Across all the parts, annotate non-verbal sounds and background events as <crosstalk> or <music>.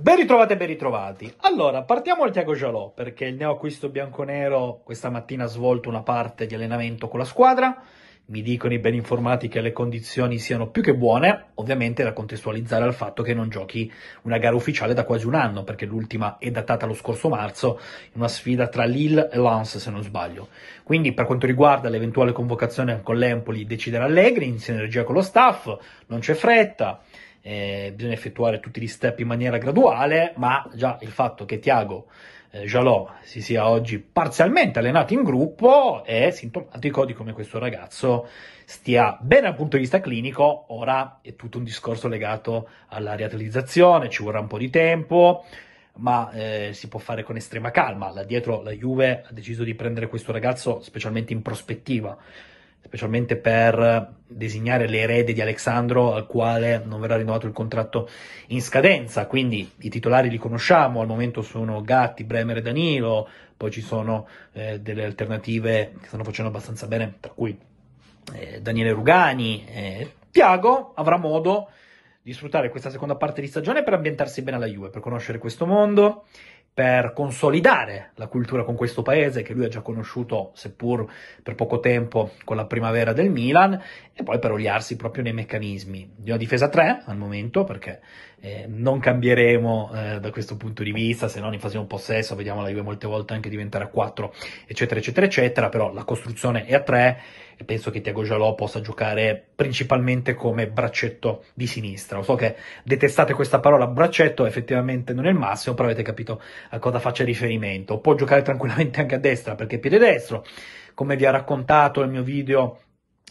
Ben ritrovate e ben ritrovati. Allora, partiamo al Tiago Gialò, perché il neoacquisto bianconero questa mattina ha svolto una parte di allenamento con la squadra. Mi dicono i ben informati che le condizioni siano più che buone, ovviamente da contestualizzare al fatto che non giochi una gara ufficiale da quasi un anno, perché l'ultima è datata lo scorso marzo, in una sfida tra Lille e Lens, se non sbaglio. Quindi per quanto riguarda l'eventuale convocazione con l'Empoli, deciderà Allegri in sinergia con lo staff, non c'è fretta eh, bisogna effettuare tutti gli step in maniera graduale, ma già il fatto che Tiago eh, Jalò si sia oggi parzialmente allenato in gruppo è sintomatico di come questo ragazzo stia bene dal punto di vista clinico, ora è tutto un discorso legato alla riatalizzazione, ci vorrà un po' di tempo, ma eh, si può fare con estrema calma. Là dietro la Juve ha deciso di prendere questo ragazzo specialmente in prospettiva specialmente per designare l'erede di Alessandro al quale non verrà rinnovato il contratto in scadenza, quindi i titolari li conosciamo, al momento sono Gatti, Bremer e Danilo, poi ci sono eh, delle alternative che stanno facendo abbastanza bene, tra cui eh, Daniele Rugani, eh, Tiago avrà modo di sfruttare questa seconda parte di stagione per ambientarsi bene alla Juve, per conoscere questo mondo, per consolidare la cultura con questo paese che lui ha già conosciuto, seppur per poco tempo, con la primavera del Milan, e poi per oliarsi proprio nei meccanismi di una difesa 3 al momento, perché eh, non cambieremo eh, da questo punto di vista, se non in fase di un possesso, vediamo la Juve molte volte anche diventare a 4, eccetera, eccetera, eccetera, però la costruzione è a 3 e penso che Tiago Jalò possa giocare principalmente come braccetto di sinistra. Lo so che detestate questa parola braccetto, effettivamente non è il massimo, però avete capito a cosa faccia riferimento. Può giocare tranquillamente anche a destra perché è piede destro, come vi ha raccontato il mio video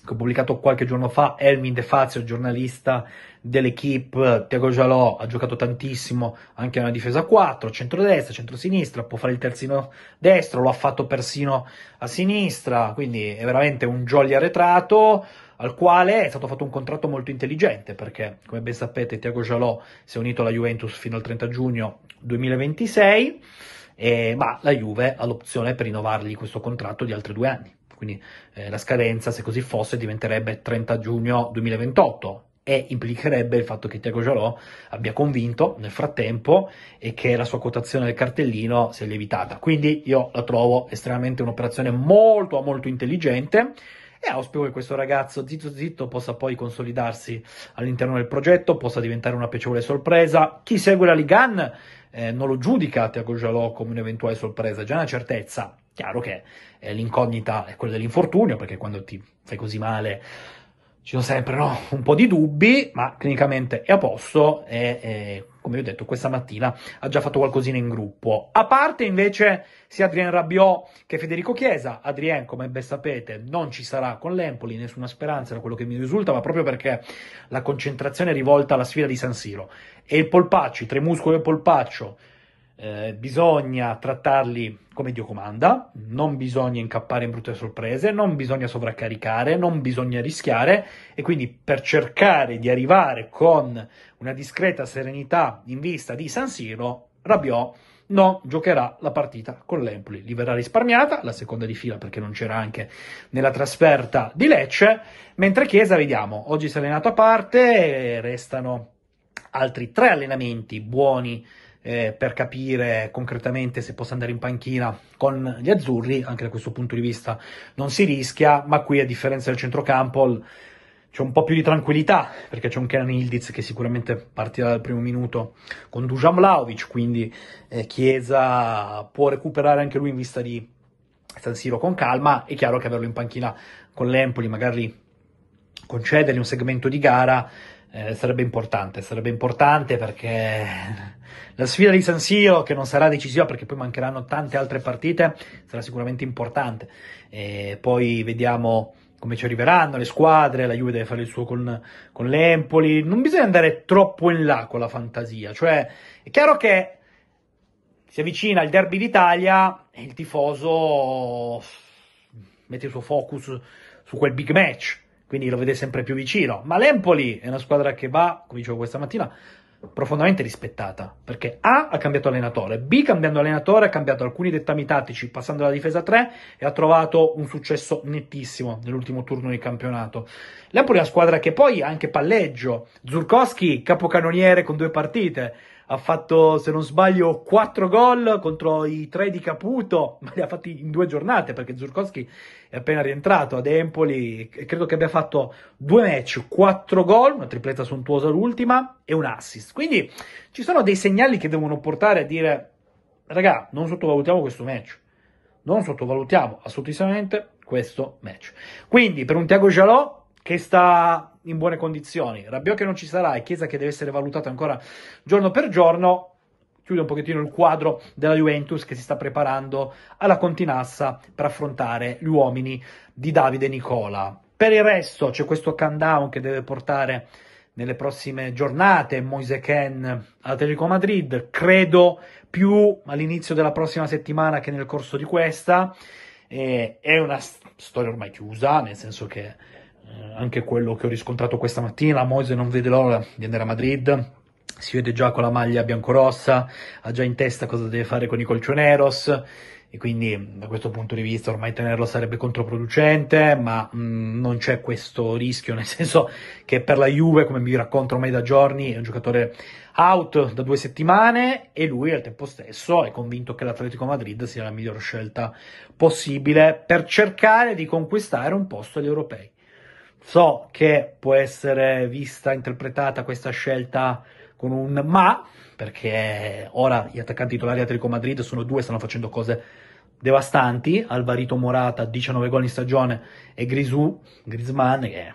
che ho pubblicato qualche giorno fa, Elmin De Fazio, giornalista dell'equipe, Tiago Gialò ha giocato tantissimo anche nella difesa 4, centrodestra, centrosinistra, può fare il terzino destro, lo ha fatto persino a sinistra, quindi è veramente un jolly arretrato al quale è stato fatto un contratto molto intelligente perché, come ben sapete, Tiago Gialò si è unito alla Juventus fino al 30 giugno 2026, e, ma la Juve ha l'opzione per rinnovargli questo contratto di altri due anni. Quindi eh, la scadenza, se così fosse, diventerebbe 30 giugno 2028 e implicherebbe il fatto che Tiago Jalò abbia convinto nel frattempo e che la sua quotazione del cartellino sia lievitata. Quindi io la trovo estremamente un'operazione molto molto intelligente e auspico che questo ragazzo zitto zitto possa poi consolidarsi all'interno del progetto, possa diventare una piacevole sorpresa. Chi segue la Ligan eh, non lo giudica Tiago Jalò come un'eventuale sorpresa, è già una certezza, Chiaro che eh, l'incognita è quella dell'infortunio, perché quando ti fai così male ci sono sempre no? un po' di dubbi, ma clinicamente è a posto e, e come vi ho detto questa mattina ha già fatto qualcosina in gruppo. A parte invece sia Adrien Rabiot che Federico Chiesa, Adrien come ben sapete non ci sarà con l'Empoli, nessuna speranza da quello che mi risulta, ma proprio perché la concentrazione è rivolta alla sfida di San Siro e il polpaccio, i muscoli e il polpaccio eh, bisogna trattarli come Dio comanda, non bisogna incappare in brutte sorprese, non bisogna sovraccaricare, non bisogna rischiare e quindi per cercare di arrivare con una discreta serenità in vista di San Siro, Rabiot non giocherà la partita con l'Empoli. Gli verrà risparmiata la seconda di fila perché non c'era anche nella trasferta di Lecce, mentre Chiesa, vediamo, oggi si è allenato a parte, restano altri tre allenamenti buoni eh, per capire concretamente se possa andare in panchina con gli azzurri, anche da questo punto di vista non si rischia, ma qui a differenza del centrocampo c'è un po' più di tranquillità, perché c'è un Kenan Ildiz che sicuramente partirà dal primo minuto con Dujan Vlaovic, quindi eh, Chiesa può recuperare anche lui in vista di San Siro con calma, è chiaro che averlo in panchina con l'Empoli, magari concedergli un segmento di gara eh, sarebbe importante, sarebbe importante perché la sfida di San Siro, che non sarà decisiva perché poi mancheranno tante altre partite, sarà sicuramente importante. E poi vediamo come ci arriveranno le squadre, la Juve deve fare il suo con, con l'Empoli, non bisogna andare troppo in là con la fantasia, cioè è chiaro che si avvicina il derby d'Italia e il tifoso mette il suo focus su quel big match, quindi lo vede sempre più vicino. Ma l'Empoli è una squadra che va, come dicevo questa mattina, profondamente rispettata, perché A ha cambiato allenatore, B cambiando allenatore ha cambiato alcuni dettami tattici, passando alla difesa 3 e ha trovato un successo nettissimo nell'ultimo turno di campionato. L'Empoli è una squadra che poi ha anche palleggio, Zurkowski capocannoniere con due partite, ha fatto, se non sbaglio, 4 gol contro i 3 di Caputo, <laughs> ma li ha fatti in due giornate perché Zurkowski è appena rientrato ad Empoli e credo che abbia fatto due match, 4 gol, una tripletta sontuosa l'ultima e un assist. Quindi ci sono dei segnali che devono portare a dire, raga, non sottovalutiamo questo match. Non sottovalutiamo assolutamente questo match. Quindi per un Tiago Jalò che sta in buone condizioni, Rabiot che non ci sarà e Chiesa che deve essere valutata ancora giorno per giorno, chiude un pochettino il quadro della Juventus che si sta preparando alla continassa per affrontare gli uomini di Davide Nicola. Per il resto c'è questo countdown che deve portare nelle prossime giornate Moise Ken Telecom Madrid, credo più all'inizio della prossima settimana che nel corso di questa. E è una storia ormai chiusa, nel senso che eh, anche quello che ho riscontrato questa mattina, Moise non vede l'ora di andare a Madrid, si vede già con la maglia biancorossa, ha già in testa cosa deve fare con i colcioneros e quindi da questo punto di vista ormai tenerlo sarebbe controproducente, ma mh, mm, non c'è questo rischio, <laughs> nel senso che per la Juve, come vi racconto ormai da giorni, è un giocatore out da due settimane e lui al tempo stesso è convinto che l'Atletico Madrid sia la miglior scelta possibile per cercare di conquistare un posto agli europei. So che può essere vista, interpretata questa scelta con un ma, perché ora gli attaccanti titolari a Atletico Madrid sono due, stanno facendo cose devastanti. Alvarito Morata, 19 gol in stagione, e Grisù, Grisman, che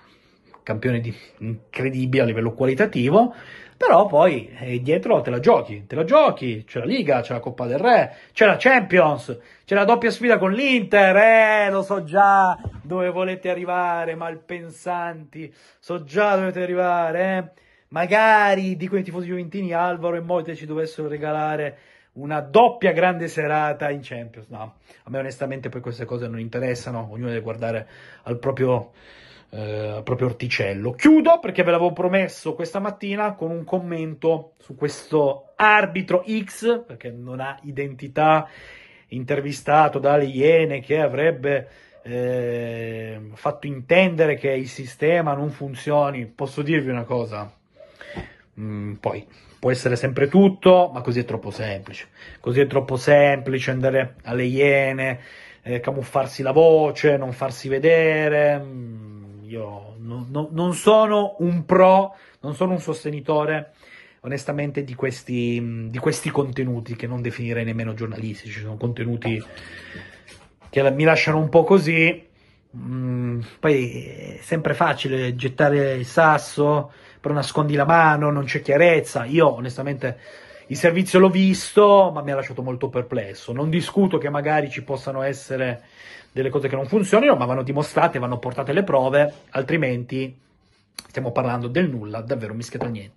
campione di, incredibile a livello qualitativo, però poi eh, dietro te la giochi, te la giochi, c'è la Liga, c'è la Coppa del Re, c'è la Champions, c'è la doppia sfida con l'Inter, eh, lo so già dove volete arrivare, malpensanti, so già dove volete arrivare, eh. Magari, dicono i tifosi gioventini, Alvaro e Moite ci dovessero regalare una doppia grande serata in Champions. No, a me onestamente poi queste cose non interessano, ognuno deve guardare al proprio eh, proprio orticello. Chiudo perché ve l'avevo promesso questa mattina con un commento su questo arbitro X, perché non ha identità, intervistato dalle Iene che avrebbe eh, fatto intendere che il sistema non funzioni. Posso dirvi una cosa? Mm, poi può essere sempre tutto, ma così è troppo semplice. Così è troppo semplice andare alle Iene, eh, camuffarsi la voce, non farsi vedere. Mm, io no, no, non sono un pro, non sono un sostenitore onestamente di questi, di questi contenuti che non definirei nemmeno giornalistici, sono contenuti che mi lasciano un po' così. Mm, poi è sempre facile gettare il sasso, però nascondi la mano, non c'è chiarezza. Io onestamente il servizio l'ho visto, ma mi ha lasciato molto perplesso. Non discuto che magari ci possano essere delle cose che non funzionino, ma vanno dimostrate, vanno portate le prove, altrimenti stiamo parlando del nulla, davvero mischiato al niente.